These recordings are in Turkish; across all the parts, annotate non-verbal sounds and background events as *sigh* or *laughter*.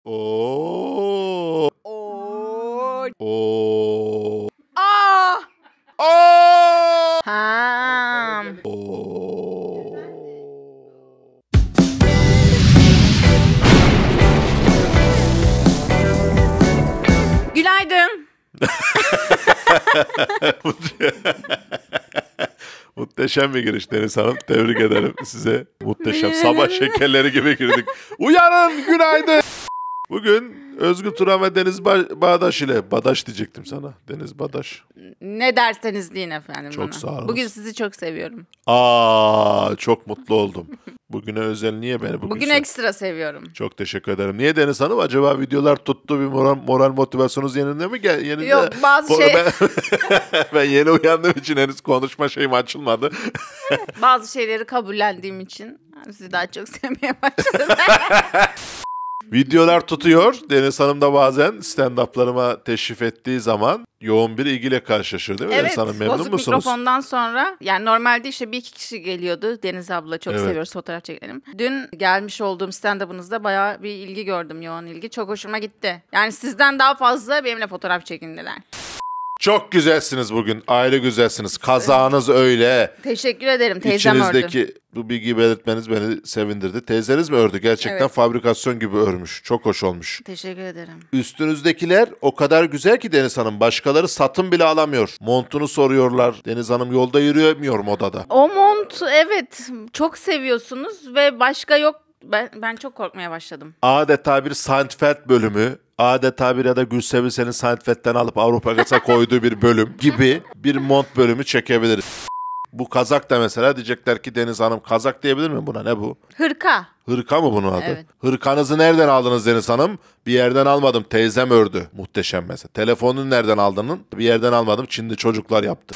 Oo. Oo. Oo. Aa. Oo. Ha. Günaydın. *laughs* *laughs* Muhteşem bir giriş Deniz Hanım. Tebrik ederim size. Muhteşem. Sabah *laughs* şekerleri gibi girdik. Uyanın günaydın. Bugün Özgür Turan ve Deniz ba- Bağdaş ile Badaş diyecektim sana. Deniz Badaş. Ne derseniz deyin efendim Çok bana. sağ olun. Bugün sizi çok seviyorum. Aa çok mutlu oldum. Bugüne özel niye beni bugün? Bugün ekstra seviyorum. Çok teşekkür ederim. Niye Deniz Hanım? Acaba videolar tuttu bir moral, moral motivasyonunuz yerinde mi? Gel, yerinde... Yok bazı Ko- şey Ben, *laughs* ben yeni uyandığım için henüz konuşma şeyim açılmadı. *laughs* bazı şeyleri kabullendiğim için sizi daha çok sevmeye başladım. *laughs* Videolar tutuyor. Deniz Hanım da bazen stand-up'larıma teşrif ettiği zaman yoğun bir ilgiyle karşılaşıyor değil mi? Evet. Deniz Hanım memnun bozuk musunuz? mikrofondan sonra yani normalde işte bir iki kişi geliyordu. Deniz abla çok evet. seviyoruz fotoğraf çekelim. Dün gelmiş olduğum stand-up'ınızda bayağı bir ilgi gördüm yoğun ilgi. Çok hoşuma gitti. Yani sizden daha fazla benimle fotoğraf çekindiler. Çok güzelsiniz bugün. Ayrı güzelsiniz. Kazağınız öyle. Teşekkür ederim. Teyzem İçinizdeki ördü. bu bilgiyi belirtmeniz beni sevindirdi. Teyzeniz mi ördü? Gerçekten evet. fabrikasyon gibi örmüş. Çok hoş olmuş. Teşekkür ederim. Üstünüzdekiler o kadar güzel ki Deniz Hanım. Başkaları satın bile alamıyor. Montunu soruyorlar. Deniz Hanım yolda yürüyemiyor modada. O mont evet çok seviyorsunuz ve başka yok ben, ben çok korkmaya başladım. Adeta bir Seinfeld bölümü, adeta bir ya da Gülsevi senin Seinfeld'den alıp Avrupa Gas'a *laughs* koyduğu bir bölüm gibi bir mont bölümü çekebiliriz. Bu kazak da mesela diyecekler ki Deniz Hanım kazak diyebilir mi buna ne bu? Hırka. Hırka mı bunun adı? Evet. Hırkanızı nereden aldınız Deniz Hanım? Bir yerden almadım teyzem ördü. Muhteşem mesela. Telefonunu nereden aldının? Bir yerden almadım Çinli çocuklar yaptı.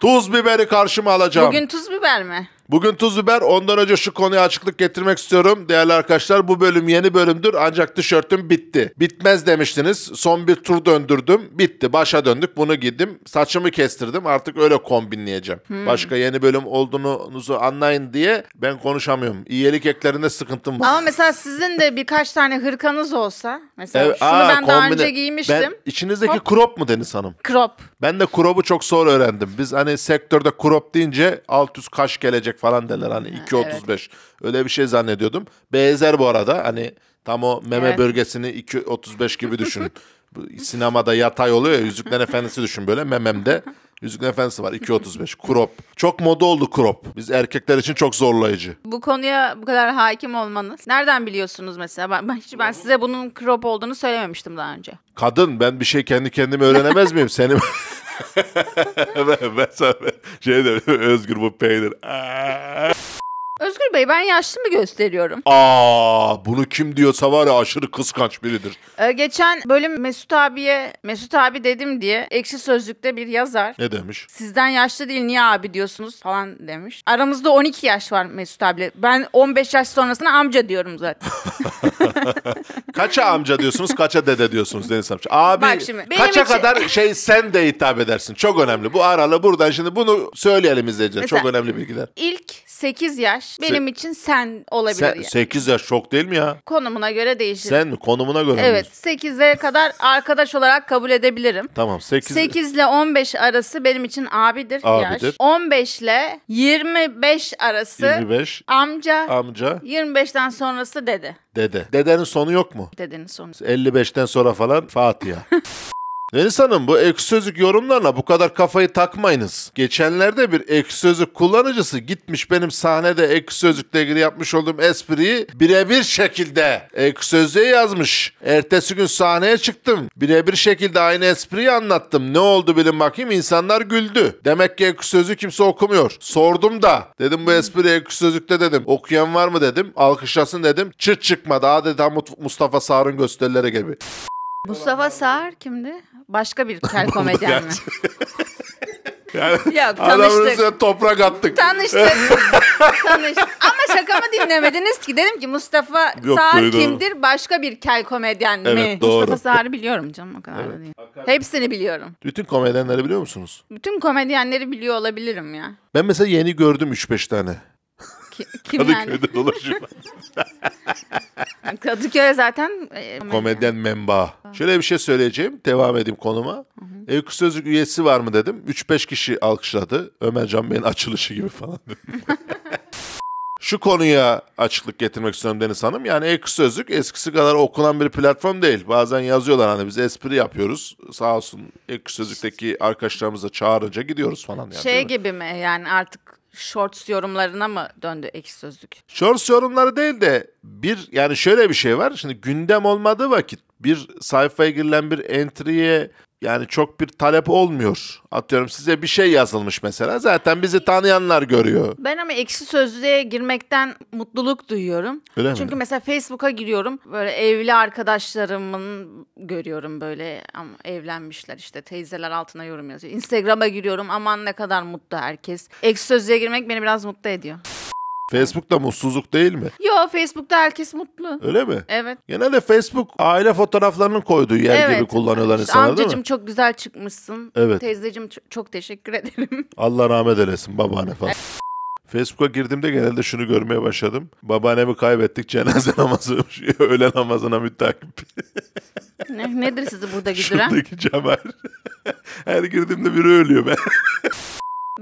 Tuz biberi karşıma alacağım. Bugün tuz biber mi? Bugün tuz biber ondan önce şu konuya açıklık getirmek istiyorum. Değerli arkadaşlar bu bölüm yeni bölümdür ancak tişörtüm bitti. Bitmez demiştiniz. Son bir tur döndürdüm. Bitti. Başa döndük. Bunu giydim. Saçımı kestirdim. Artık öyle kombinleyeceğim. Hmm. Başka yeni bölüm olduğunuzu anlayın diye ben konuşamıyorum. İyilik eklerinde sıkıntım var. Ama mesela sizin de birkaç tane hırkanız olsa. Mesela evet, şunu aa, ben kombine. daha önce giymiştim. Ben, içinizdeki Hop. crop mu Deniz Hanım? Crop. Ben de crop'u çok zor öğrendim. Biz hani sektörde crop deyince alt üst kaş gelecek geçecek falan derler hani 2.35. Evet. Öyle bir şey zannediyordum. Benzer bu arada hani tam o meme evet. bölgesini 2.35 gibi düşün. *laughs* Sinemada yatay oluyor ya Yüzükler Efendisi düşün böyle mememde. Yüzükler Efendisi var 2.35 crop. Çok moda oldu crop. Biz erkekler için çok zorlayıcı. Bu konuya bu kadar hakim olmanız. Nereden biliyorsunuz mesela? Ben, ben, ben size bunun crop olduğunu söylememiştim daha önce. Kadın ben bir şey kendi kendime öğrenemez miyim? Senin *laughs* ben, ben, ben özgür bu peynir. Aa. Özgür Bey ben yaşlı mı gösteriyorum? Aa bunu kim diyorsa var ya aşırı kıskanç biridir. Ee, geçen bölüm Mesut abiye Mesut abi dedim diye ekşi sözlükte bir yazar. Ne demiş? Sizden yaşlı değil niye abi diyorsunuz falan demiş. Aramızda 12 yaş var Mesut abiyle. Ben 15 yaş sonrasına amca diyorum zaten. *laughs* kaça amca diyorsunuz kaça dede diyorsunuz Deniz Amca. Abi Bak şimdi, benim kaça için... kadar şey sen de hitap edersin. Çok önemli bu aralı buradan şimdi bunu söyleyelim izleyiciler. Çok önemli bilgiler. İlk 8 yaş yaş benim Se- için sen olabilir. Sen, yani. 8 yaş çok değil mi ya? Konumuna göre değişir. Sen mi? Konumuna göre Evet mi? 8'e kadar arkadaş olarak kabul edebilirim. Tamam 8. 8 ile 15 arası benim için abidir, abidir. yaş. 15 ile 25 arası 25. amca. Amca. 25'ten sonrası dede. Dede. Dedenin sonu yok mu? Dedenin sonu. 55'ten sonra falan Fatiha. *laughs* Deniz Hanım bu ek sözlük yorumlarına bu kadar kafayı takmayınız. Geçenlerde bir ek sözlük kullanıcısı gitmiş benim sahnede ek sözlükle ilgili yapmış olduğum espriyi birebir şekilde ek sözlüğe yazmış. Ertesi gün sahneye çıktım. Birebir şekilde aynı espriyi anlattım. Ne oldu bilin bakayım insanlar güldü. Demek ki ek sözlüğü kimse okumuyor. Sordum da dedim bu espri ek sözlükte dedim. Okuyan var mı dedim. Alkışlasın dedim. Çıt çıkmadı. Adeta Mustafa Sarın gösterilere gibi. Mustafa Sağır kimdi? Başka bir *laughs* tel komedyen mi? *laughs* Yani *laughs* Yok adamın üstüne tanıştık. toprak attık. Tanıştık. tanıştık. Ama şakamı dinlemediniz ki. Dedim ki Mustafa Yok, Sağır kimdir? Başka bir kel komedyen mi? doğru. Mustafa Sağır'ı biliyorum canım o kadar da değil. Hepsini biliyorum. Bütün komedyenleri biliyor musunuz? Bütün komedyenleri biliyor olabilirim ya. Ben mesela yeni gördüm 3-5 tane. Kimler? Kadıköy'de dolaşıyorlar. *laughs* Kadıköy zaten e, Komedyen memba. Şöyle bir şey söyleyeceğim. Devam edeyim konuma. Eyüp Sözlük üyesi var mı dedim. 3-5 kişi alkışladı. Ömer Can Bey'in açılışı gibi falan dedim. *laughs* Şu konuya açıklık getirmek istiyorum Deniz Hanım. Yani Ek Sözlük eskisi kadar okunan bir platform değil. Bazen yazıyorlar hani biz espri yapıyoruz. Sağ olsun Ek Sözlük'teki arkadaşlarımıza çağırınca gidiyoruz falan. Yani, şey mi? gibi mi yani artık shorts yorumlarına mı döndü ekşi sözlük? Shorts yorumları değil de bir yani şöyle bir şey var. Şimdi gündem olmadığı vakit bir sayfaya girilen bir entry'ye yani çok bir talep olmuyor. Atıyorum size bir şey yazılmış mesela. Zaten bizi tanıyanlar görüyor. Ben ama ekşi sözlüğe girmekten mutluluk duyuyorum. Öyle Çünkü mesela Facebook'a giriyorum. Böyle evli arkadaşlarımın görüyorum böyle ama evlenmişler işte teyzeler altına yorum yazıyor. Instagram'a giriyorum. Aman ne kadar mutlu herkes. Ekşi sözlüğe girmek beni biraz mutlu ediyor. Facebook'ta mutsuzluk değil mi? Yo Facebook'ta herkes mutlu. Öyle mi? Evet. Genelde Facebook aile fotoğraflarının koyduğu yer evet. gibi kullanıyorlar işte insanlar değil mi? çok güzel çıkmışsın. Evet. Teyzecim çok teşekkür ederim. *laughs* Allah rahmet eylesin babaanne falan. Evet. Facebook'a girdiğimde genelde şunu görmeye başladım. Babaannemi kaybettik cenaze *laughs* namazı, *laughs* öğle namazına müttakip. ne, nedir sizi burada güldüren? Şuradaki cemal. Her girdiğimde biri ölüyor ben.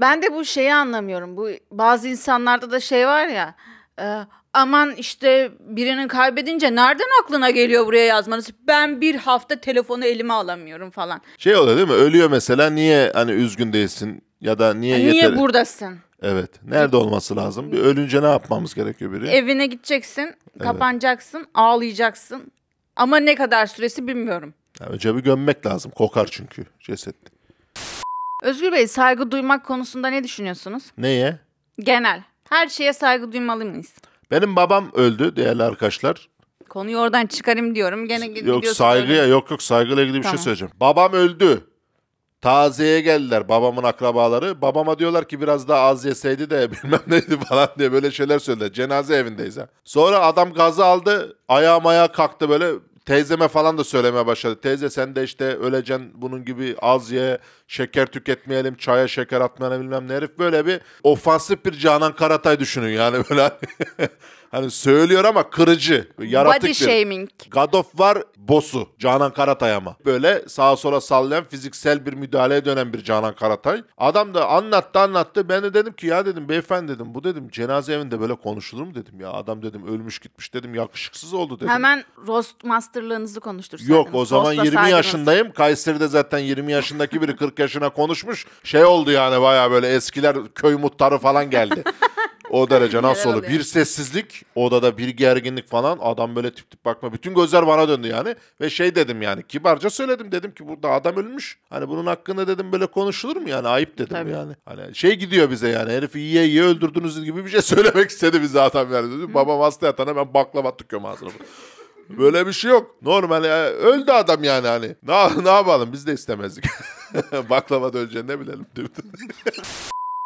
Ben de bu şeyi anlamıyorum. Bu bazı insanlarda da şey var ya. E, aman işte birinin kaybedince nereden aklına geliyor buraya yazmanız? Ben bir hafta telefonu elime alamıyorum falan. Şey oluyor değil mi? Ölüyor mesela niye hani üzgün değilsin ya da niye Niye buradasın? Evet. Nerede olması lazım? Bir ölünce ne yapmamız gerekiyor biri? Evine gideceksin, kapanacaksın, ağlayacaksın. Ama ne kadar süresi bilmiyorum. Yani önce bir gömmek lazım. Kokar çünkü ceset. Özgür Bey saygı duymak konusunda ne düşünüyorsunuz? Neye? Genel. Her şeye saygı duymalı mıyız? Benim babam öldü değerli arkadaşlar. Konuyu oradan çıkarım diyorum. Gene Yok saygıya öyle. yok yok saygıyla ilgili bir şey tamam. şey söyleyeceğim. Babam öldü. Taziyeye geldiler babamın akrabaları. Babama diyorlar ki biraz daha az yeseydi de *laughs* bilmem neydi falan diye böyle şeyler söylediler. Cenaze evindeyiz ha. Sonra adam gazı aldı. Ayağım ayağa kalktı böyle teyzeme falan da söylemeye başladı. Teyze sen de işte öleceksin bunun gibi az ye şeker tüketmeyelim, çaya şeker atmayalım bilmem ne herif böyle bir ofansif bir Canan Karatay düşünün yani *laughs* böyle hani, hani, söylüyor ama kırıcı, yaratık Body bir. shaming. God of War bosu Canan Karatay ama. Böyle sağa sola sallayan fiziksel bir müdahaleye dönen bir Canan Karatay. Adam da anlattı anlattı. Ben de dedim ki ya dedim beyefendi dedim bu dedim cenaze evinde böyle konuşulur mu dedim ya. Adam dedim ölmüş gitmiş dedim yakışıksız oldu dedim. Hemen roast masterlığınızı konuştursaydınız. Yok o zaman Roast'la 20 saydınız. yaşındayım. Kayseri'de zaten 20 yaşındaki biri 40 40 yaşına konuşmuş. Şey oldu yani baya böyle eskiler köy mutları falan geldi. O *laughs* derece nasıl Neler olur? Bir sessizlik, odada bir gerginlik falan. Adam böyle tip tip bakma. Bütün gözler bana döndü yani. Ve şey dedim yani kibarca söyledim. Dedim ki burada adam ölmüş. Hani bunun hakkında dedim böyle konuşulur mu yani? Ayıp dedim Tabii. yani. Hani şey gidiyor bize yani. Herifi iyi iyi öldürdünüz gibi bir şey *laughs* söylemek istedi bize adam yani. Dedim, Babam hasta yatana ben baklava tıkıyorum ağzına. böyle bir şey yok. Normal ya. öldü adam yani hani. Ne, ne yapalım biz de istemezdik. *laughs* *laughs* Baklava döneceğini bilelim değil *laughs* mi?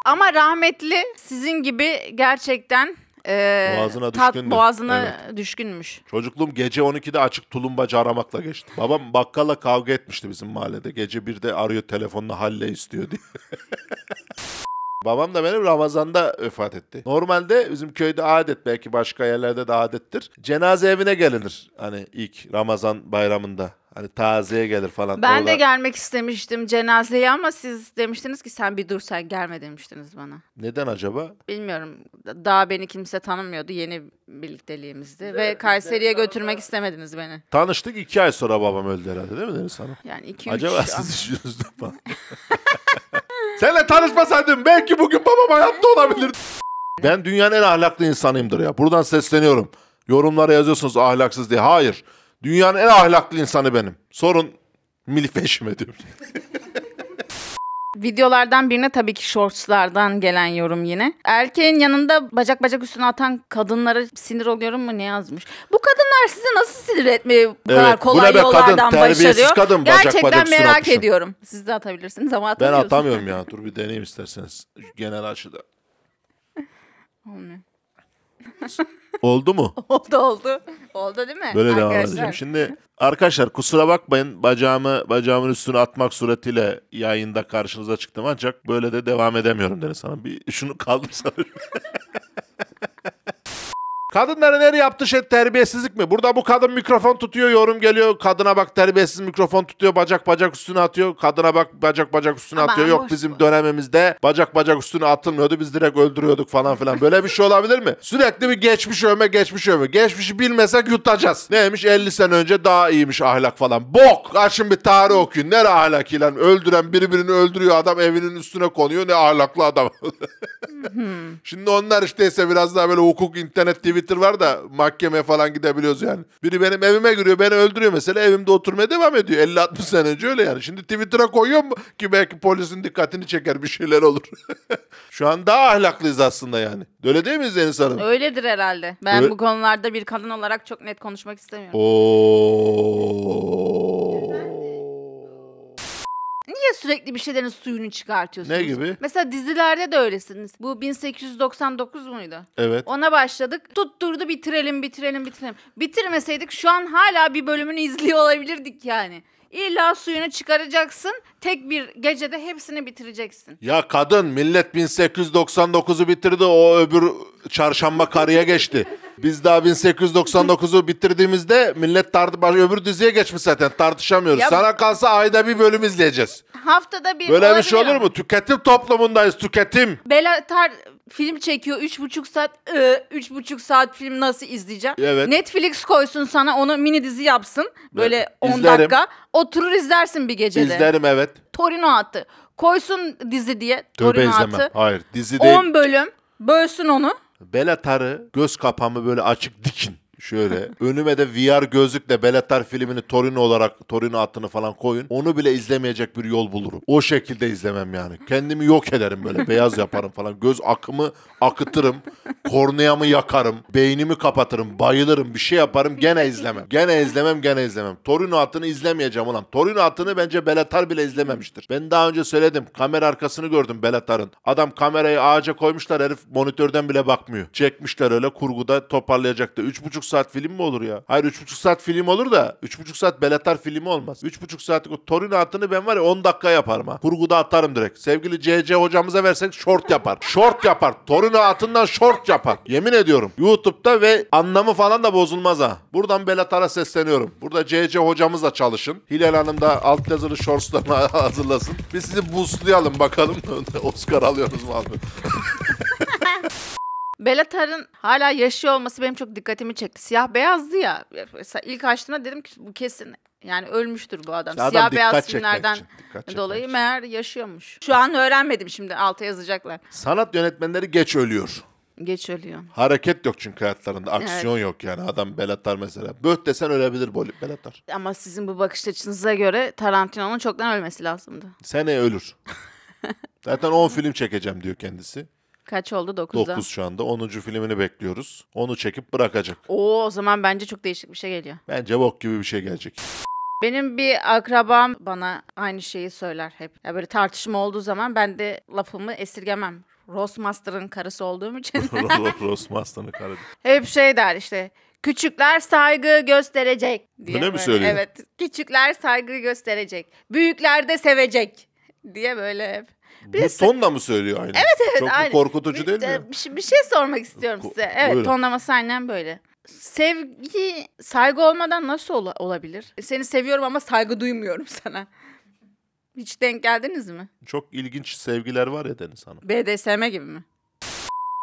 Ama rahmetli sizin gibi gerçekten e, boğazına tat boğazına Evet. düşkünmüş. Çocukluğum gece 12'de açık tulumbacı aramakla geçti. Babam bakkala kavga etmişti bizim mahallede. Gece 1'de arıyor telefonla halle istiyor diye. *laughs* Babam da benim Ramazan'da vefat etti. Normalde bizim köyde adet belki başka yerlerde de adettir. Cenaze evine gelinir hani ilk Ramazan bayramında. Hani tazeye gelir falan. Ben Orada... de gelmek istemiştim cenazeye ama siz demiştiniz ki sen bir dur sen gelme demiştiniz bana. Neden acaba? Bilmiyorum. Daha beni kimse tanımıyordu. Yeni birlikteliğimizdi. Evet, Ve Kayseri'ye götürmek da... istemediniz beni. Tanıştık iki ay sonra babam öldü herhalde değil mi Deniz Hanım? Yani iki üç. Acaba siz düşündünüz mü? *laughs* Seninle tanışmasaydım belki bugün babam hayatta olabilirdi. Ben dünyanın en ahlaklı insanıyımdır ya. Buradan sesleniyorum. Yorumlara yazıyorsunuz ahlaksız diye. Hayır. Dünyanın en ahlaklı insanı benim. Sorun milifeşim ediyorum. *laughs* Videolardan birine tabii ki shortslardan gelen yorum yine. Erkeğin yanında bacak bacak üstüne atan kadınlara sinir oluyorum mu ne yazmış. Bu kadınlar size nasıl sinir etmeyi bu kadar evet, kolay bu yollardan kadın, başarıyor? Kadın, bacak, Gerçekten bacak merak atmışım. ediyorum. Siz de atabilirsiniz ama atamıyorsunuz. Ben atamıyorum ya. Dur bir deneyim isterseniz. Genel açıda. Olmuyor. Oldu mu? *laughs* oldu oldu. Oldu değil mi? Böyle devam edeceğim. Şimdi arkadaşlar kusura bakmayın bacağımı bacağımın üstüne atmak suretiyle yayında karşınıza çıktım ancak böyle de devam edemiyorum dedi sana. Bir şunu kaldırsana. *laughs* Kadınları nere yaptı şey terbiyesizlik mi? Burada bu kadın mikrofon tutuyor, yorum geliyor. Kadına bak terbiyesiz mikrofon tutuyor, bacak bacak üstüne atıyor. Kadına bak bacak bacak üstüne Ama atıyor. Yok bu. bizim dönemimizde bacak bacak üstüne atılmıyordu. Biz direkt öldürüyorduk falan filan. Böyle bir şey olabilir mi? Sürekli bir geçmiş övme, geçmiş övme. Geçmişi bilmesek yutacağız. Neymiş 50 sene önce daha iyiymiş ahlak falan. Bok! Açın bir tarih okuyun. Nere ahlak ilan? Öldüren birbirini öldürüyor adam evinin üstüne konuyor. Ne ahlaklı adam. *laughs* Şimdi onlar işte ise biraz daha böyle hukuk, internet, TV Twitter var da mahkemeye falan gidebiliyoruz yani. Biri benim evime giriyor beni öldürüyor mesela evimde oturmaya devam ediyor. 50-60 sene önce öyle yani. Şimdi Twitter'a koyuyorum ki belki polisin dikkatini çeker bir şeyler olur. *laughs* Şu an daha ahlaklıyız aslında yani. Öyle değil mi Deniz Hanım? Öyledir herhalde. Ben Öyle- bu konularda bir kadın olarak çok net konuşmak istemiyorum. Oo niye sürekli bir şeylerin suyunu çıkartıyorsunuz? Ne gibi? Mesela dizilerde de öylesiniz. Bu 1899 muydu? Evet. Ona başladık. Tutturdu bitirelim bitirelim bitirelim. Bitirmeseydik şu an hala bir bölümünü izliyor olabilirdik yani. İlla suyunu çıkaracaksın. Tek bir gecede hepsini bitireceksin. Ya kadın millet 1899'u bitirdi o öbür çarşamba karıya geçti. Biz daha 1899'u bitirdiğimizde millet tartı öbür diziye geçmiş zaten tartışamıyoruz. Ya- Sana kalsa ayda bir bölüm izleyeceğiz. Haftada bir Böyle bir şey olur mu? Tüketim toplumundayız tüketim. Bela Tar film çekiyor 3,5 saat. Ee, 3,5 saat film nasıl izleyeceğim? Evet. Netflix koysun sana onu mini dizi yapsın. Böyle 10 dakika. Oturur izlersin bir gecede. İzlerim evet. Torino attı. Koysun dizi diye. Tövbe Torino izlemem. attı. Hayır dizi değil. 10 bölüm. Bölsün onu. Bel atarı, göz kapamı böyle açık dikin. Şöyle önüme de VR gözlükle Belatar filmini Torino olarak Torino hattını falan koyun. Onu bile izlemeyecek bir yol bulurum. O şekilde izlemem yani. Kendimi yok ederim böyle beyaz yaparım falan. Göz akımı akıtırım. Korneamı yakarım. Beynimi kapatırım. Bayılırım. Bir şey yaparım. Gene izlemem. Gene izlemem. Gene izlemem. Torino hattını izlemeyeceğim ulan. Torino hattını bence Belatar bile izlememiştir. Ben daha önce söyledim. Kamera arkasını gördüm Belatar'ın Adam kamerayı ağaca koymuşlar. Herif monitörden bile bakmıyor. Çekmişler öyle kurguda toparlayacaktı. Üç buçuk saat film mi olur ya? Hayır 3,5 saat film olur da 3,5 saat Belatar filmi olmaz. 3,5 saatlik o Torino atını ben var ya 10 dakika yaparım ha. Kurguda atarım direkt. Sevgili CC hocamıza versek short yapar. Short yapar. Torino atından short yapar. Yemin ediyorum. YouTube'da ve anlamı falan da bozulmaz ha. Buradan Belatar'a sesleniyorum. Burada CC hocamızla çalışın. Hilal Hanım da alt yazılı shortslarını *laughs* hazırlasın. Biz sizi boostlayalım bakalım. *laughs* Oscar alıyoruz mu *laughs* Belatar'ın hala yaşıyor olması benim çok dikkatimi çekti. Siyah beyazdı ya. ilk açtığımda dedim ki bu kesin yani ölmüştür bu adam. adam Siyah beyaz filmlerden için, dolayı için. meğer yaşıyormuş. Şu an öğrenmedim şimdi alta yazacaklar. Sanat yönetmenleri geç ölüyor. Geç ölüyor. Hareket yok çünkü hayatlarında. Aksiyon evet. yok yani. Adam Belatar mesela. Böht desen ölebilir Belatar. Ama sizin bu bakış açınıza göre Tarantino'nun çoktan ölmesi lazımdı. Seneye ölür. *laughs* Zaten 10 film çekeceğim diyor kendisi. Kaç oldu? 9'da. 9 şu anda. 10. filmini bekliyoruz. Onu çekip bırakacak. Oo o zaman bence çok değişik bir şey geliyor. Bence bok gibi bir şey gelecek. Benim bir akrabam bana aynı şeyi söyler hep. Ya böyle tartışma olduğu zaman ben de lafımı esirgemem. Rose Rosmaster'ın karısı olduğum için. *laughs* Rose Master'ın karısı. Hep şey der işte. Küçükler saygı gösterecek diye. Öyle mi söylüyor? Evet. Küçükler saygı gösterecek. Büyükler de sevecek diye böyle hep. Biraz... Bu tonla mı söylüyor aynı? Evet evet. Çok aynı. korkutucu bir, değil mi? Şey, bir, şey sormak istiyorum Ko- size. Evet buyurun. tonlaması aynen böyle. Sevgi saygı olmadan nasıl ola- olabilir? Seni seviyorum ama saygı duymuyorum *laughs* sana. Hiç denk geldiniz mi? Çok ilginç sevgiler var ya Deniz Hanım. BDSM gibi mi?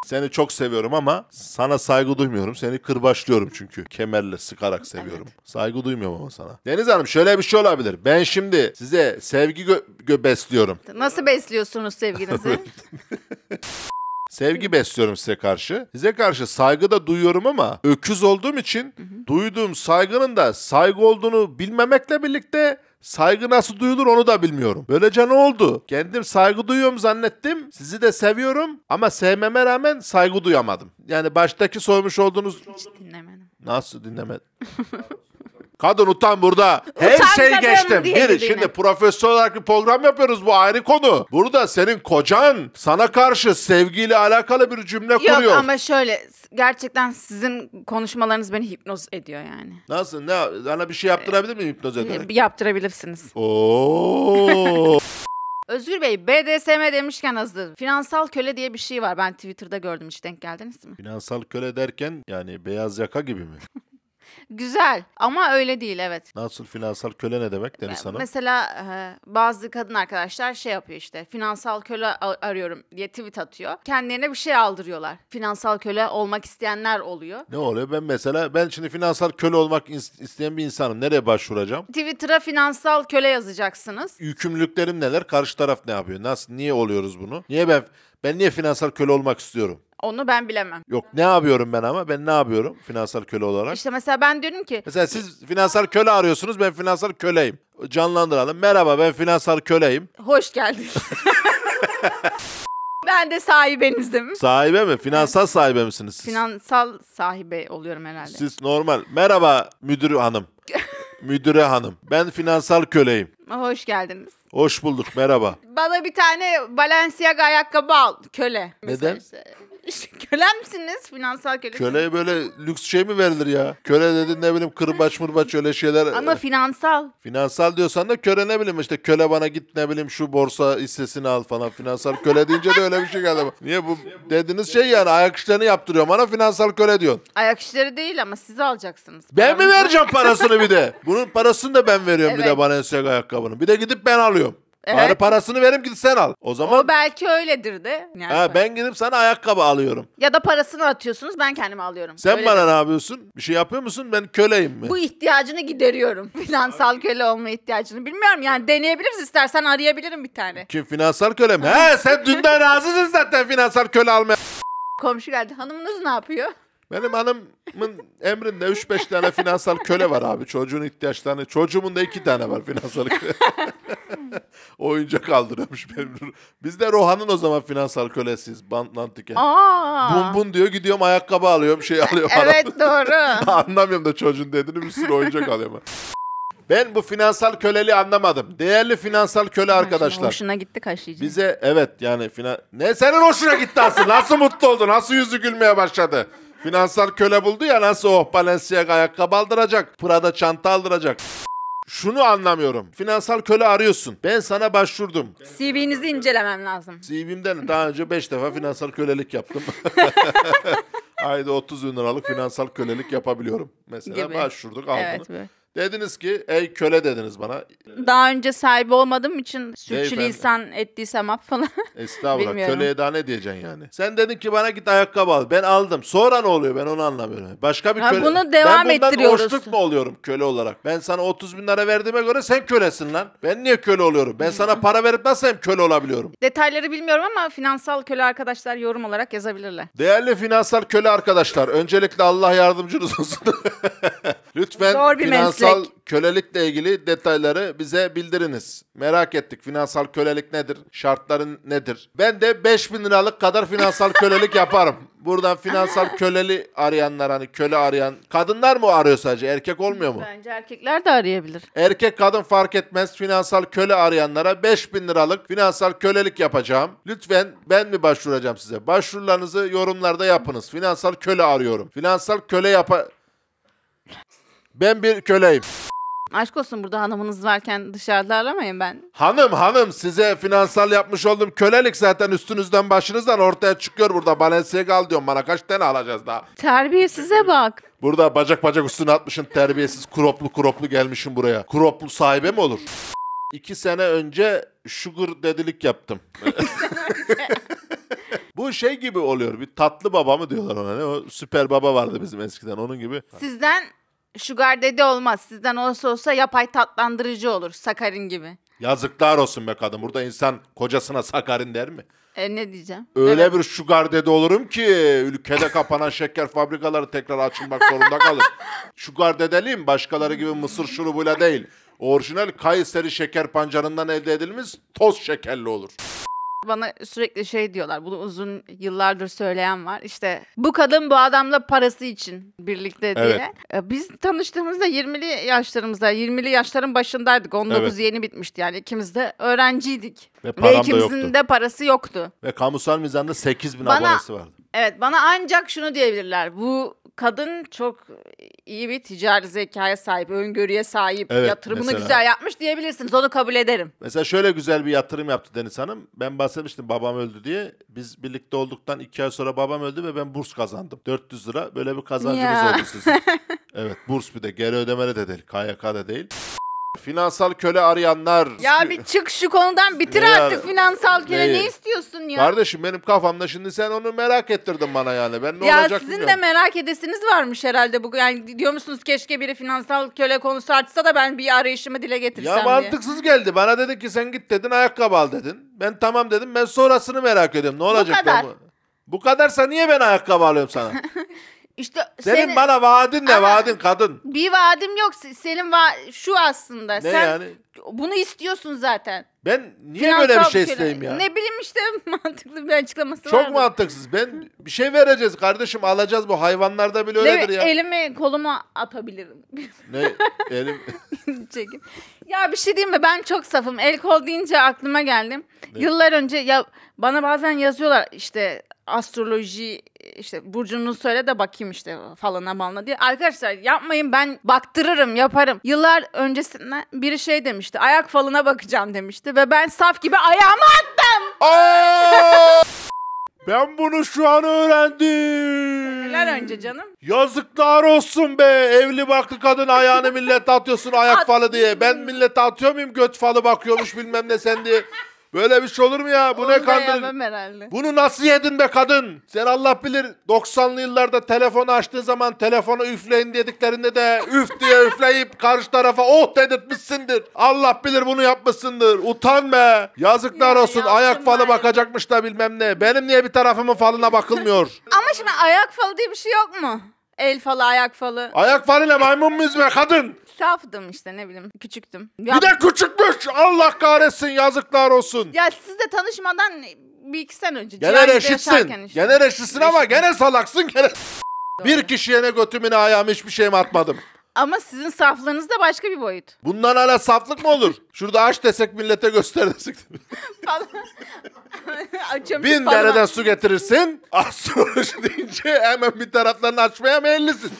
Seni çok seviyorum ama sana saygı duymuyorum. Seni kırbaçlıyorum çünkü. Kemerle sıkarak seviyorum. Saygı duymuyorum ama sana. Deniz Hanım şöyle bir şey olabilir. Ben şimdi size sevgi gö- gö- besliyorum. Nasıl besliyorsunuz sevginizi? *laughs* Sevgi besliyorum size karşı. Size karşı saygı da duyuyorum ama öküz olduğum için duyduğum saygının da saygı olduğunu bilmemekle birlikte Saygı nasıl duyulur onu da bilmiyorum. Böylece ne oldu? Kendim saygı duyuyorum zannettim. Sizi de seviyorum ama sevmeme rağmen saygı duyamadım. Yani baştaki sormuş olduğunuz... Hiç dinlemedim. Nasıl dinlemedim? *laughs* Kadın utan burada. Her şey geçtim. Bir, şimdi profesyonel olarak bir program yapıyoruz. Bu ayrı konu. Burada senin kocan sana karşı sevgiyle alakalı bir cümle Yok kuruyor. ama şöyle gerçekten sizin konuşmalarınız beni hipnoz ediyor yani. Nasıl? Ne? Sana bir şey yaptırabilir miyim hipnoz ee, ederek? Yaptırabilirsiniz. Oo. *laughs* Özgür Bey BDSM demişken hazır. Finansal köle diye bir şey var. Ben Twitter'da gördüm hiç denk geldiniz mi? Finansal köle derken yani beyaz yaka gibi mi? *laughs* Güzel ama öyle değil evet. Nasıl finansal köle ne demek Deniz Hanım? Mesela e, bazı kadın arkadaşlar şey yapıyor işte finansal köle arıyorum diye tweet atıyor. Kendilerine bir şey aldırıyorlar. Finansal köle olmak isteyenler oluyor. Ne oluyor? Ben mesela ben şimdi finansal köle olmak isteyen bir insanım. Nereye başvuracağım? Twitter'a finansal köle yazacaksınız. Yükümlülüklerim neler? Karşı taraf ne yapıyor? Nasıl? Niye oluyoruz bunu? Niye ben ben niye finansal köle olmak istiyorum? Onu ben bilemem. Yok ne yapıyorum ben ama? Ben ne yapıyorum finansal köle olarak? İşte mesela ben diyorum ki. Mesela siz finansal köle arıyorsunuz ben finansal köleyim. Canlandıralım. Merhaba ben finansal köleyim. Hoş geldin. *laughs* ben de sahibenizim. Sahibe mi? Finansal sahibe misiniz siz? Finansal sahibe oluyorum herhalde. Siz normal. Merhaba müdür hanım. *laughs* Müdüre hanım. Ben finansal köleyim. Hoş geldiniz. Hoş bulduk. Merhaba. Bana bir tane Balenciaga ayakkabı al köle. Neden? Mesela. İşte köle misiniz? Finansal köle. Köleye böyle lüks şey mi verilir ya? Köle dedin ne bileyim kırbaç mırbaç öyle şeyler. Ama finansal. Finansal diyorsan da köle ne bileyim işte köle bana git ne bileyim şu borsa hissesini al falan. Finansal köle deyince de öyle bir şey geldi. Niye bu dediğiniz şey yani ayak işlerini yaptırıyor bana finansal köle diyorsun. Ayak işleri değil ama siz alacaksınız. Ben mi vereceğim parasını bir de? *laughs* Bunun parasını da ben veriyorum evet. bir de bana ayakkabını Bir de gidip ben alıyorum. Evet. Bari parasını verim git sen al. O zaman O belki öyledir de. Yani ha, ben gidip sana ayakkabı alıyorum. Ya da parasını atıyorsunuz ben kendimi alıyorum. Sen Öyle bana de. ne yapıyorsun? Bir şey yapıyor musun? Ben köleyim mi? Bu ihtiyacını gideriyorum. *laughs* Finansal köle olma ihtiyacını. Bilmiyorum yani deneyebiliriz istersen arayabilirim bir tane. Kim finansal köle mi? He sen dünden razısın zaten finansal köle almaya. Komşu geldi. Hanımınız ne yapıyor? Benim hanımın emrinde 3-5 tane finansal köle var abi. Çocuğun ihtiyaçlarını. Çocuğumun da 2 tane var finansal köle. *laughs* Oyuncak aldırıyormuş benim. Biz de Rohan'ın o zaman finansal kölesiyiz. Bantlan tüken. Bum bum diyor gidiyorum ayakkabı alıyorum şey alıyorum. *laughs* evet doğru. *laughs* Anlamıyorum da çocuğun dediğini bir sürü oyuncak alıyorum. Ben bu finansal köleliği anlamadım. Değerli finansal köle arkadaşlar. Hoşuna gitti kaşıyıcı. Bize evet yani fina... Ne senin hoşuna gitti aslında. Nasıl mutlu oldu? Nasıl yüzü gülmeye başladı? Finansal köle buldu ya nasıl oh Balenciaga ayakkabı aldıracak. Prada çanta aldıracak. Şunu anlamıyorum. Finansal köle arıyorsun. Ben sana başvurdum. CV'nizi incelemem lazım. CV'mden daha önce 5 defa finansal kölelik yaptım. *laughs* Ayda 30 bin liralık finansal kölelik yapabiliyorum. Mesela Gibi. başvurduk aldım. Evet, Dediniz ki ey köle dediniz bana. Daha önce sahibi olmadığım için sürçülisan ettiysem affala. *laughs* Estağfurullah Bilmiyorum. köleye daha ne diyeceksin yani. Sen dedin ki bana git ayakkabı al. Ben aldım. Sonra ne oluyor ben onu anlamıyorum. Başka bir ha, köle. Bunu devam ben ettiriyoruz. Ben mu oluyorum köle olarak? Ben sana 30 bin lira verdiğime göre sen kölesin lan. Ben niye köle oluyorum? Ben sana para verip nasıl hem köle olabiliyorum? Detayları bilmiyorum ama finansal köle arkadaşlar yorum olarak yazabilirler. Değerli finansal köle arkadaşlar öncelikle Allah yardımcınız olsun. *laughs* Lütfen Zor bir finansal meslek. kölelikle ilgili detayları bize bildiriniz. Merak ettik finansal kölelik nedir? Şartların nedir? Ben de 5000 liralık kadar finansal kölelik *laughs* yaparım. Buradan finansal köleli arayanlar hani köle arayan kadınlar mı arıyor sadece erkek olmuyor mu? Bence erkekler de arayabilir. Erkek kadın fark etmez finansal köle arayanlara 5000 liralık finansal kölelik yapacağım. Lütfen ben mi başvuracağım size? Başvurularınızı yorumlarda yapınız. Finansal köle arıyorum. Finansal köle yapa... Ben bir köleyim. Aşk olsun burada hanımınız varken dışarıda aramayın ben. Hanım hanım size finansal yapmış oldum kölelik zaten üstünüzden başınızdan ortaya çıkıyor burada. Balenciaga al diyorum bana kaç tane alacağız daha. Terbiye size bak. Burada bacak bacak üstüne atmışın terbiyesiz kroplu kroplu gelmişim buraya. Kroplu sahibe mi olur? İki sene önce sugar dedilik yaptım. *laughs* Bu şey gibi oluyor. Bir tatlı baba mı diyorlar ona? Ne? O süper baba vardı bizim eskiden. Onun gibi. Sizden Sugar dedi olmaz. Sizden olsa olsa yapay tatlandırıcı olur. Sakarin gibi. Yazıklar olsun be kadın. Burada insan kocasına sakarin der mi? E ne diyeceğim? Öyle evet. bir sugar dedi olurum ki ülkede kapanan şeker fabrikaları tekrar açılmak zorunda kalır. *laughs* sugar dedeliyim başkaları gibi mısır şurubuyla değil. Orijinal Kayseri şeker pancarından elde edilmiş toz şekerli olur bana sürekli şey diyorlar. Bunu uzun yıllardır söyleyen var. İşte bu kadın bu adamla parası için birlikte diye. Evet. E, biz tanıştığımızda 20'li yaşlarımızda, 20'li yaşların başındaydık. 19 evet. yeni bitmişti yani. ikimiz de öğrenciydik. Ve, Ve ikimizin yoktu. de parası yoktu. Ve kamusal mizanda 8 bin bana, abonesi vardı. Evet bana ancak şunu diyebilirler. Bu kadın çok iyi bir ticari zekaya sahip, öngörüye sahip, evet, yatırımını mesela. güzel yapmış diyebilirsiniz. Onu kabul ederim. Mesela şöyle güzel bir yatırım yaptı Deniz Hanım. Ben bahsetmiştim babam öldü diye. Biz birlikte olduktan iki ay sonra babam öldü ve ben burs kazandım. 400 lira böyle bir kazancımız ya. oldu sizin. *laughs* evet burs bir de geri ödemeli de değil, KYK da değil. Finansal köle arayanlar. Ya bir çık şu konudan bitir Ne artık yani? finansal köle. Neyi? Ne istiyorsun ya? Kardeşim benim kafamda şimdi sen onu merak ettirdin bana yani. Ben ne ya olacak sizin bilmiyorum. de merak edesiniz varmış herhalde bu. Yani diyor musunuz keşke biri finansal köle konusu artsa da ben bir arayışımı dile getirsem ya diye. mantıksız geldi. Bana dedi ki sen git dedin ayakkabı al dedin. Ben tamam dedim. Ben sonrasını merak ediyorum. Ne olacak? bu kadar. Bu kadarsa niye ben ayakkabı alıyorum sana? *laughs* İşte Senin seni- bana vaadin ne vaadin kadın. bir vaadim yok. Senin va- şu aslında. Ne Sen yani? bunu istiyorsun zaten. Ben niye böyle bir şey isteyeyim ya? Ne bileyim işte *laughs* mantıklı bir açıklaması var. Çok mantıksız. Ben bir şey vereceğiz kardeşim alacağız bu hayvanlarda bile öyledir ya. Elimi koluma atabilirim. Ne elim *laughs* Çekin. Ya bir şey diyeyim mi? Ben çok safım. El kol deyince aklıma geldim. Evet. Yıllar önce ya bana bazen yazıyorlar işte astroloji işte burcunu söyle de bakayım işte falana malına diye. Arkadaşlar yapmayın ben baktırırım yaparım. Yıllar öncesinden biri şey demişti ayak falına bakacağım demişti ve ben saf gibi ayağımı attım. Ben bunu şu an öğrendim. Neler önce canım? Yazıklar olsun be. Evli barklı kadın ayağını *laughs* millete atıyorsun ayak falı diye. Ben millete atıyor muyum göt falı bakıyormuş bilmem ne sen diye. Böyle bir şey olur mu ya? Bu Onu ne kandırın? Bunu nasıl yedin be kadın? Sen Allah bilir 90'lı yıllarda telefonu açtığın zaman telefonu üfleyin dediklerinde de üf diye üfleyip karşı tarafa oh dedirtmişsindir. Allah bilir bunu yapmışsındır. Utan be. Yazıklar Ya, olsun. Ayak falı ben. bakacakmış da bilmem ne. Benim niye bir tarafımın falına bakılmıyor? Ama şimdi ayak falı diye bir şey yok mu? El falı, ayak falı. Ayak falıyla maymun muyuz be kadın? Safdım işte ne bileyim. Küçüktüm. Ya, Bir de küçükmüş. Allah kahretsin yazıklar olsun. ya siz de tanışmadan bir iki sene önce. Gene Cihangir'de reşitsin. işte. Gene reşitsin ama gene salaksın gene. Bir kişiye ne götümüne ayağım hiçbir şeyimi atmadım. Ama sizin saflığınız da başka bir boyut. Bundan hala saflık mı olur? Şurada aç desek millete göster desek. *laughs* Bin dereden su getirirsin. Astroloji deyince hemen bir taraflarını açmaya meyillisin.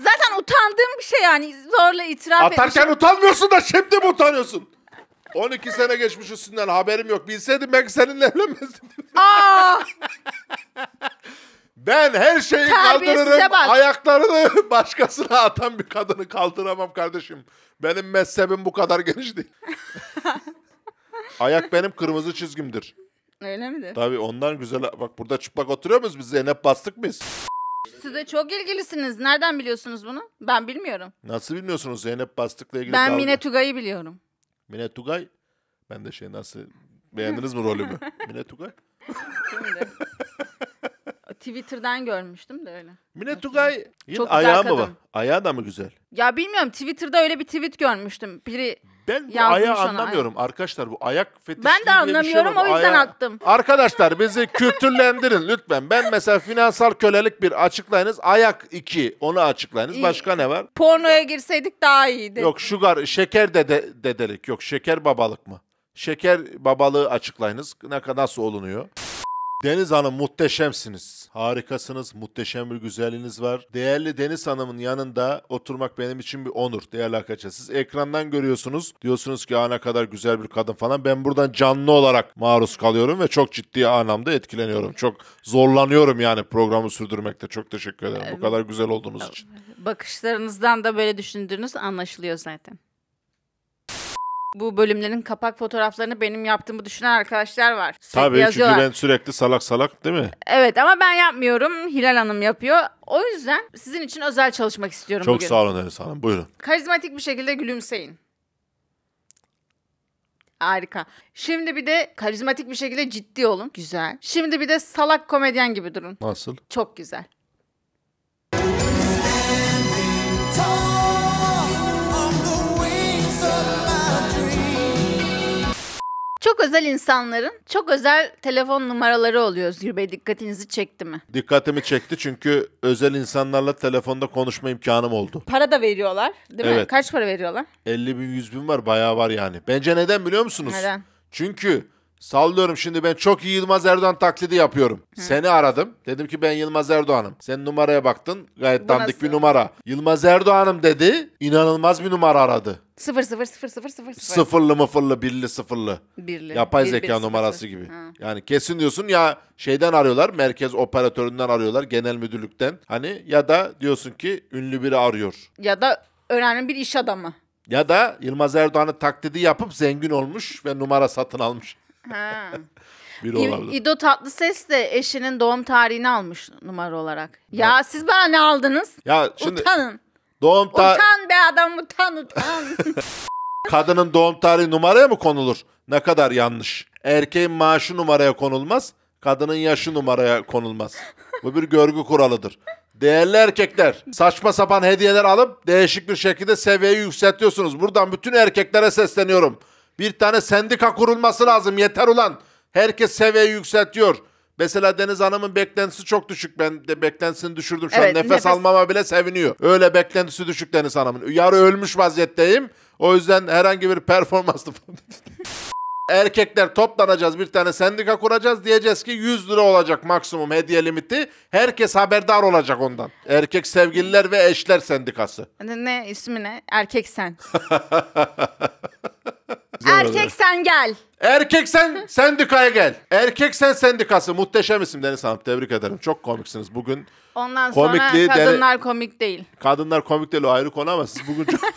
Zaten utandığım bir şey yani zorla itiraf Atarken etmişim. utanmıyorsun da şimdi mi utanıyorsun? 12 sene geçmiş üstünden haberim yok. Bilseydim belki seninle evlenmezdim. Aa! *laughs* Ben her şeyi Terbiyesize kaldırırım. bak. Ayaklarını *laughs* başkasına atan bir kadını kaldıramam kardeşim. Benim mezhebim bu kadar geniş değil. *laughs* Ayak benim kırmızı çizgimdir. Öyle midir? Tabii ondan güzel. Bak burada çıplak oturuyor muyuz biz? Zeynep bastık mıyız? Siz de çok ilgilisiniz. Nereden biliyorsunuz bunu? Ben bilmiyorum. Nasıl bilmiyorsunuz Zeynep bastıkla ilgili? Ben Mine Tugay'ı biliyorum. Mine Tugay. Ben de şey nasıl... Beğendiniz mi rolümü? *laughs* Mine Tugay. Kimdi? Twitter'dan görmüştüm de öyle. Mine Tugay yine ayağı mı var? Ayağı da mı güzel? Ya bilmiyorum Twitter'da öyle bir tweet görmüştüm. Biri ben bu ayağı ona, anlamıyorum arkadaşlar bu ayak fetişi Ben de şey anlamıyorum şey o yüzden ayağı... attım. Arkadaşlar bizi kültürlendirin lütfen. Ben mesela finansal kölelik bir açıklayınız. Ayak iki onu açıklayınız. Başka ne var? Pornoya girseydik daha iyiydi. Yok şugar şeker dede, dedelik yok şeker babalık mı? Şeker babalığı açıklayınız. Ne kadar nasıl olunuyor? Deniz Hanım muhteşemsiniz. Harikasınız. Muhteşem bir güzelliğiniz var. Değerli Deniz Hanım'ın yanında oturmak benim için bir onur. Değerli arkadaşlar siz ekrandan görüyorsunuz. Diyorsunuz ki ana kadar güzel bir kadın falan. Ben buradan canlı olarak maruz kalıyorum ve çok ciddi anlamda etkileniyorum. Çok zorlanıyorum yani programı sürdürmekte. Çok teşekkür ederim bu ee, kadar güzel olduğunuz e, için. Bakışlarınızdan da böyle düşündüğünüz anlaşılıyor zaten bu bölümlerin kapak fotoğraflarını benim yaptığımı düşünen arkadaşlar var. Sürekli Tabii yazıyorlar. çünkü ben sürekli salak salak değil mi? Evet ama ben yapmıyorum. Hilal Hanım yapıyor. O yüzden sizin için özel çalışmak istiyorum Çok bugün. sağ olun Enes Hanım. Buyurun. Karizmatik bir şekilde gülümseyin. Harika. Şimdi bir de karizmatik bir şekilde ciddi olun. Güzel. Şimdi bir de salak komedyen gibi durun. Nasıl? Çok güzel. özel insanların çok özel telefon numaraları oluyor Özgür Bey. Dikkatinizi çekti mi? Dikkatimi çekti çünkü özel insanlarla telefonda konuşma imkanım oldu. Para da veriyorlar değil mi? Evet. Kaç para veriyorlar? 50 bin 100 bin var bayağı var yani. Bence neden biliyor musunuz? Neden? Çünkü Sallıyorum şimdi ben çok iyi Yılmaz Erdoğan taklidi yapıyorum. Hı. Seni aradım. Dedim ki ben Yılmaz Erdoğan'ım. Sen numaraya baktın. Gayet Bu dandik nasıl? bir numara. Yılmaz Erdoğan'ım dedi. İnanılmaz bir numara aradı. Sıfır sıfır sıfır sıfır sıfır sıfır. Sıfırlı mıfırlı birli sıfırlı. Birli. Yapay Bir, zeka bir, sıfır, numarası sıfır. gibi. Ha. Yani kesin diyorsun ya şeyden arıyorlar. Merkez operatöründen arıyorlar. Genel müdürlükten. Hani ya da diyorsun ki ünlü biri arıyor. Ya da önemli bir iş adamı. Ya da Yılmaz Erdoğan'ın taklidi yapıp zengin olmuş ve numara satın almış. Ha. *laughs* Biri olabilir. İdo Tatlıses de eşinin doğum tarihini almış numara olarak. Ya, ya siz bana ne aldınız? Ya şimdi utanın. Doğum ta- Utan be adam utan utan. *laughs* Kadının doğum tarihi numaraya mı konulur? Ne kadar yanlış. Erkeğin maaşı numaraya konulmaz. Kadının yaşı numaraya konulmaz. Bu bir görgü kuralıdır. Değerli erkekler, saçma sapan hediyeler alıp değişik bir şekilde seviyeyi yükseltiyorsunuz. Buradan bütün erkeklere sesleniyorum. Bir tane sendika kurulması lazım yeter ulan. Herkes seviyeyi yükseltiyor. Mesela Deniz Hanım'ın beklentisi çok düşük. Ben de beklentisini düşürdüm şu evet, an. Nefes, nefes almama bile seviniyor. Öyle beklentisi düşük Deniz Hanım'ın. Yarı ölmüş vaziyetteyim. O yüzden herhangi bir performanslı *laughs* Erkekler toplanacağız bir tane sendika kuracağız diyeceğiz ki 100 lira olacak maksimum hediye limiti. Herkes haberdar olacak ondan. Erkek sevgililer ve eşler sendikası. Ne ismi ne? Erkek sen. *laughs* Erkek sen gel. Erkek sen *laughs* sendikaya gel. Erkek sen sendikası. Muhteşem isim Deniz Hanım. Tebrik ederim. Çok komiksiniz bugün. Ondan Komikliği sonra kadınlar komik değil. Kadınlar komik değil o ayrı konu ama siz bugün çok... *laughs*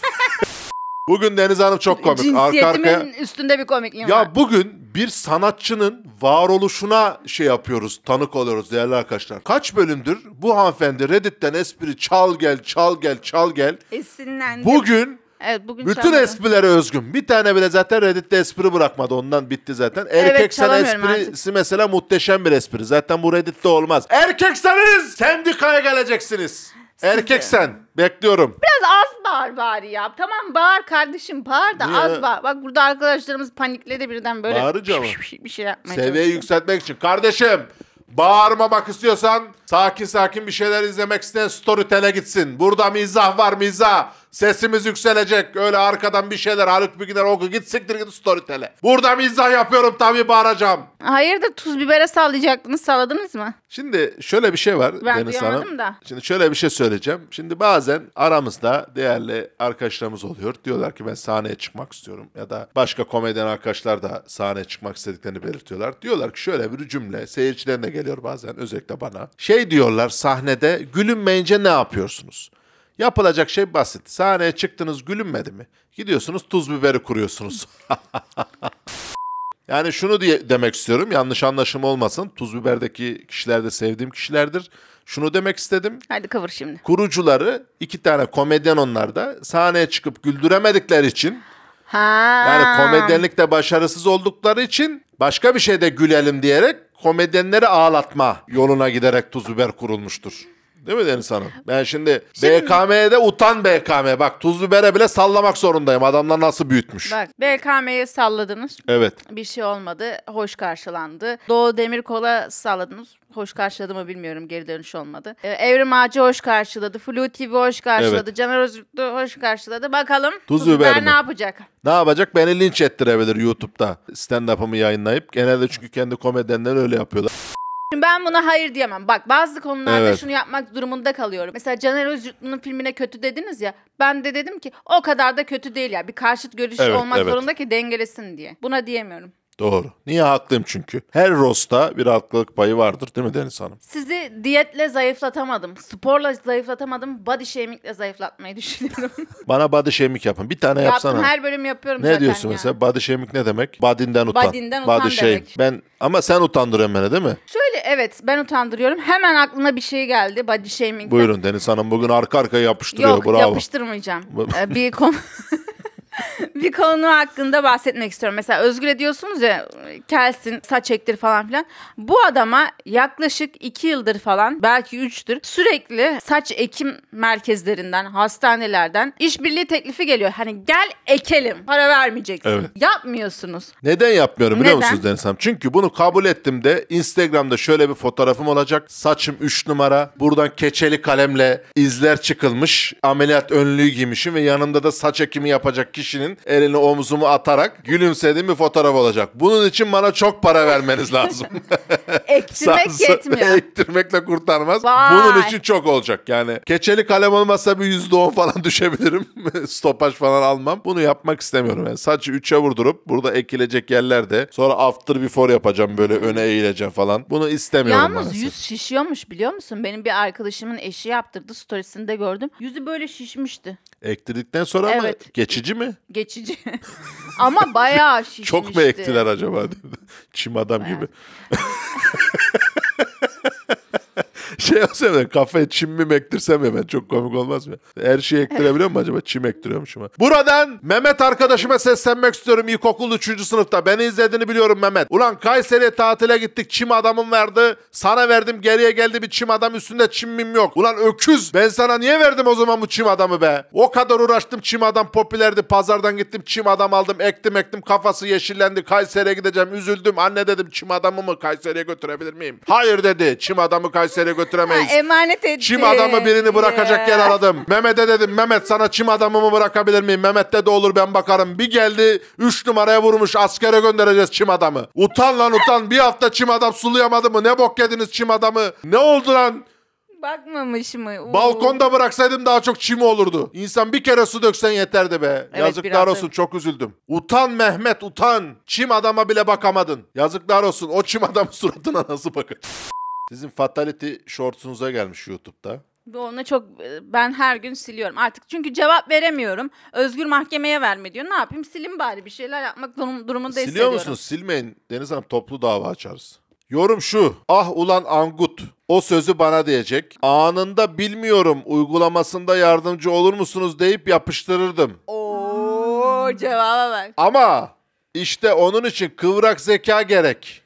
bugün Deniz Hanım çok komik. Arka Cinsiyetimin arkaya... üstünde bir komikliğim var. Ya bugün bir sanatçının varoluşuna şey yapıyoruz, tanık oluyoruz değerli arkadaşlar. Kaç bölümdür bu hanımefendi Reddit'ten espri çal gel, çal gel, çal gel. Esinlendim. Bugün Evet bugün Bütün çalmadım. esprilere özgün. Bir tane bile zaten Reddit'te espri bırakmadı. Ondan bitti zaten. Erkek evet, sen esprisi artık. mesela muhteşem bir espri. Zaten bu Reddit'te olmaz. Erkekseniz sendikaya geleceksiniz. Siz Erkeksen bekliyorum. Biraz az bağır bari ya. Tamam bağır kardeşim bağır da Niye? az bağır. Bak burada arkadaşlarımız panikledi birden böyle. Bağıracağım. Bir şey yapmaya Seviyeyi yükseltmek için. Kardeşim Bağırmamak istiyorsan sakin sakin bir şeyler izlemek isteyen Storytel'e gitsin. Burada mizah var mizah. Sesimiz yükselecek. Öyle arkadan bir şeyler Haluk Bilginer oku git siktir git storytele. Burada mizah yapıyorum tabii bağıracağım. Hayırdır tuz bibere sallayacaktınız salladınız mı? Şimdi şöyle bir şey var ben Deniz Hanım. da. Şimdi şöyle bir şey söyleyeceğim. Şimdi bazen aramızda değerli arkadaşlarımız oluyor. Diyorlar ki ben sahneye çıkmak istiyorum ya da başka komedyen arkadaşlar da sahneye çıkmak istediklerini belirtiyorlar. Diyorlar ki şöyle bir cümle seyircilerine geliyor bazen özellikle bana. Şey diyorlar sahnede gülünmeyince ne yapıyorsunuz? Yapılacak şey basit. Sahneye çıktınız gülünmedi mi? Gidiyorsunuz tuz biberi kuruyorsunuz. *laughs* yani şunu diye demek istiyorum. Yanlış anlaşım olmasın. Tuz biberdeki kişiler de sevdiğim kişilerdir. Şunu demek istedim. Hadi kıvır şimdi. Kurucuları iki tane komedyen onlar da sahneye çıkıp güldüremedikleri için Ha. Yani komedyenlikte başarısız oldukları için başka bir şeyde gülelim diyerek komedyenleri ağlatma yoluna giderek tuz biber kurulmuştur. Değil mi Deniz Hanım? Ben şimdi, şimdi BKM'de utan BKM. Bak tuz bibere bile sallamak zorundayım. Adamlar nasıl büyütmüş. Bak BKM'ye salladınız. Evet. Bir şey olmadı. Hoş karşılandı. Doğu Demirkola Kola salladınız. Hoş karşıladı mı bilmiyorum. Geri dönüş olmadı. Ee, Evrim Ağacı hoş karşıladı. Flu TV hoş karşıladı. Evet. Caner Özgürt'ü hoş karşıladı. Bakalım tuz, tuz biber, biber ne yapacak? Ne yapacak? Beni linç ettirebilir YouTube'da. Stand-up'ımı yayınlayıp. Genelde çünkü kendi komedyenler öyle yapıyorlar. Şimdi ben buna hayır diyemem. Bak bazı konularda Evet. şunu yapmak durumunda kalıyorum. Mesela Caner Özgürtlü'nün filmine kötü dediniz ya. Ben de dedim ki o kadar da kötü değil ya. Bir karşıt görüş Evet, olmak evet. zorunda ki dengelesin diye. Buna diyemiyorum. Doğru. Niye haklıyım çünkü? Her rosta bir haklılık payı vardır değil mi Deniz Hanım? Sizi diyetle zayıflatamadım. Sporla zayıflatamadım. Body shaming'le zayıflatmayı düşünüyorum. *laughs* Bana body shaming yapın. Bir tane yapsana. Yaptım her bölüm yapıyorum Ne zaten diyorsun yani. mesela? Body shaming ne demek? Body'nden utan. Body'den utan Body demek. shaming. Ben ama sen utandırıyorsun beni değil mi? Şöyle evet ben utandırıyorum. Hemen aklıma bir şey geldi body shaming. Buyurun Deniz Hanım bugün arka arkaya yapıştırıyor. Yok Bravo. yapıştırmayacağım. Ee, bir konu *laughs* *laughs* bir konu hakkında bahsetmek istiyorum. Mesela Özgür'e diyorsunuz ya kelsin, saç ektir falan filan. Bu adama yaklaşık 2 yıldır falan belki 3'tür sürekli saç ekim merkezlerinden, hastanelerden işbirliği teklifi geliyor. Hani gel ekelim para vermeyeceksin. Evet. Yapmıyorsunuz. Neden yapmıyorum biliyor Neden? musunuz Deniz Hanım? Çünkü bunu kabul ettim de Instagram'da şöyle bir fotoğrafım olacak. Saçım 3 numara. Buradan keçeli kalemle izler çıkılmış. Ameliyat önlüğü giymişim ve yanımda da saç ekimi yapacak kişi kişinin elini omzumu atarak gülümsediğim bir fotoğraf olacak. Bunun için bana çok para vermeniz lazım. *laughs* Ektirmek Sağ, yetmiyor. Ektirmekle kurtarmaz. Vay. Bunun için çok olacak yani. Keçeli kalem olmasa bir yüzde on falan *laughs* düşebilirim. *laughs* Stopaj falan almam. Bunu yapmak istemiyorum. Yani saçı üçe vurdurup burada ekilecek yerlerde sonra after before yapacağım böyle öne eğileceğim falan. Bunu istemiyorum Yalnız maalesef. yüz şişiyormuş biliyor musun? Benim bir arkadaşımın eşi yaptırdı storiesinde gördüm. Yüzü böyle şişmişti. Ektirdikten sonra evet. mı? Geçici mi? Geçici. *laughs* Ama bayağı şişmişti. Çok mu ektiler acaba? *laughs* Çim adam gibi. *laughs* şey olsa da kafaya çim mi ektirsem ya ben çok komik olmaz mı? Her şeyi ektirebiliyor mu *laughs* acaba? Çim ektiriyormuşum. Ha. Buradan Mehmet arkadaşıma seslenmek istiyorum ilkokul 3. sınıfta. Beni izlediğini biliyorum Mehmet. Ulan Kayseri'ye tatile gittik çim adamım verdi. Sana verdim geriye geldi bir çim adam üstünde çim mim yok. Ulan öküz ben sana niye verdim o zaman bu çim adamı be? O kadar uğraştım çim adam popülerdi. Pazardan gittim çim adam aldım ektim ektim kafası yeşillendi. Kayseri'ye gideceğim üzüldüm. Anne dedim çim adamı mı Kayseri'ye götürebilir miyim? Hayır dedi çim adamı Kayseri'ye götür götüremeyiz. Ha, emanet ettim. Çim adamı birini bırakacak yer aradım. Mehmet'e dedim Mehmet sana çim adamımı bırakabilir miyim? Mehmet'te de olur ben bakarım. Bir geldi 3 numaraya vurmuş askere göndereceğiz çim adamı. Utan lan utan bir hafta çim adam sulayamadı mı? Ne bok yediniz çim adamı? Ne oldu lan? Bakmamış mı? Oo. Balkonda bıraksaydım daha çok çim olurdu. İnsan bir kere su döksen yeterdi be. Evet, Yazıklar olsun da... çok üzüldüm. Utan Mehmet utan. Çim adama bile bakamadın. Yazıklar olsun o çim adam suratına nasıl bakın? Sizin fatality shortsunuza gelmiş YouTube'da. Bu ona çok e, ben her gün siliyorum artık. Çünkü cevap veremiyorum. Özgür mahkemeye verme diyor. Ne yapayım silin bari bir şeyler yapmak durum, durumunda Siliyor Siliyor musunuz? Silmeyin. Deniz Hanım toplu dava açarız. Yorum şu. Ah ulan Angut. O sözü bana diyecek. Anında bilmiyorum uygulamasında yardımcı olur musunuz deyip yapıştırırdım. Oo cevaba bak. Ama işte onun için kıvrak zeka gerek.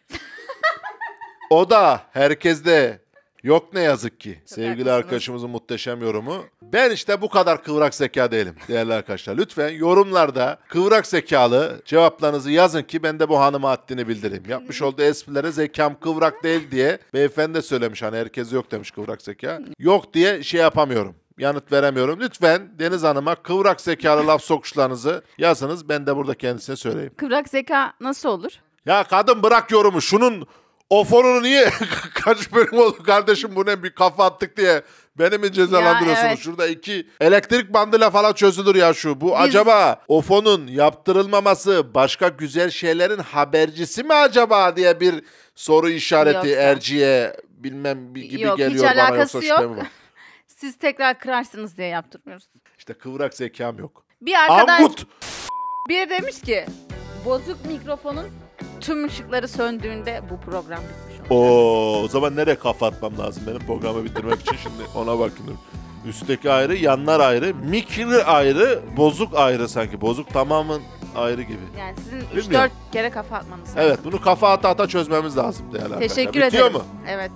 O da herkeste yok ne yazık ki. Sevgili arkadaşımızın muhteşem yorumu. Ben işte bu kadar kıvrak zeka değilim değerli arkadaşlar. Lütfen yorumlarda kıvrak zekalı cevaplarınızı yazın ki ben de bu hanıma haddini bildireyim. Yapmış olduğu esprilere zekam kıvrak değil diye beyefendi de söylemiş hani herkes yok demiş kıvrak zeka. Yok diye şey yapamıyorum yanıt veremiyorum. Lütfen Deniz Hanım'a kıvrak zekalı laf sokuşlarınızı yazınız. Ben de burada kendisine söyleyeyim. Kıvrak zeka nasıl olur? Ya kadın bırak yorumu. Şunun o fonunu niye *laughs* kaç bölüm oldu kardeşim bu ne bir kafa attık diye beni mi cezalandırıyorsunuz? Ya, evet. Şurada iki elektrik bandıyla falan çözülür ya şu. Bu Biz... acaba o fonun yaptırılmaması başka güzel şeylerin habercisi mi acaba diye bir soru işareti yoksa. Erci'ye bilmem bir gibi yok, geliyor hiç bana yoksa yok. mi *laughs* Siz tekrar kırarsınız diye yaptırmıyoruz. İşte kıvrak zekam yok. Bir arkadaş... Angut! Bir demiş ki bozuk mikrofonun tüm ışıkları söndüğünde bu program bitmiş olacak. Oo, o zaman nereye kafa atmam lazım benim programı bitirmek için şimdi ona bakıyorum. Üstteki ayrı, yanlar ayrı, mikri ayrı, bozuk ayrı sanki. Bozuk tamamın ayrı gibi. Yani sizin 3-4 kere kafa atmanız lazım. Evet bunu kafa ata ata çözmemiz lazım değerli Teşekkür ederim. Bitiyor mu? Evet.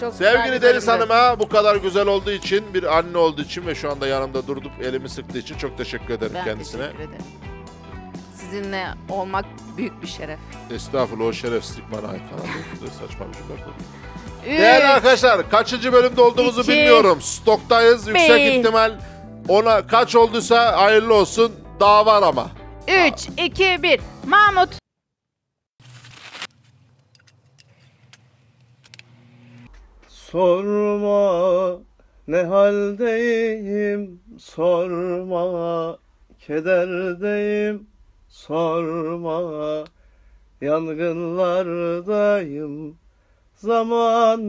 Çok Sevgili Deniz Hanım'a bu kadar güzel olduğu için, bir anne olduğu için ve şu anda yanımda durdup elimi sıktığı için çok teşekkür ederim ben kendisine. Ben teşekkür ederim sizinle olmak büyük bir şeref. Estağfurullah o şerefsizlik bana ait falan. Saçma bir cümle kurdum. Değerli arkadaşlar kaçıncı bölümde olduğumuzu İki. bilmiyorum. Stoktayız yüksek ihtimal. Ona kaç olduysa hayırlı olsun. Daha var ama. 3, 2, 1. Mahmut. Sorma ne haldeyim, sorma kederdeyim, sorma Yangınlardayım zaman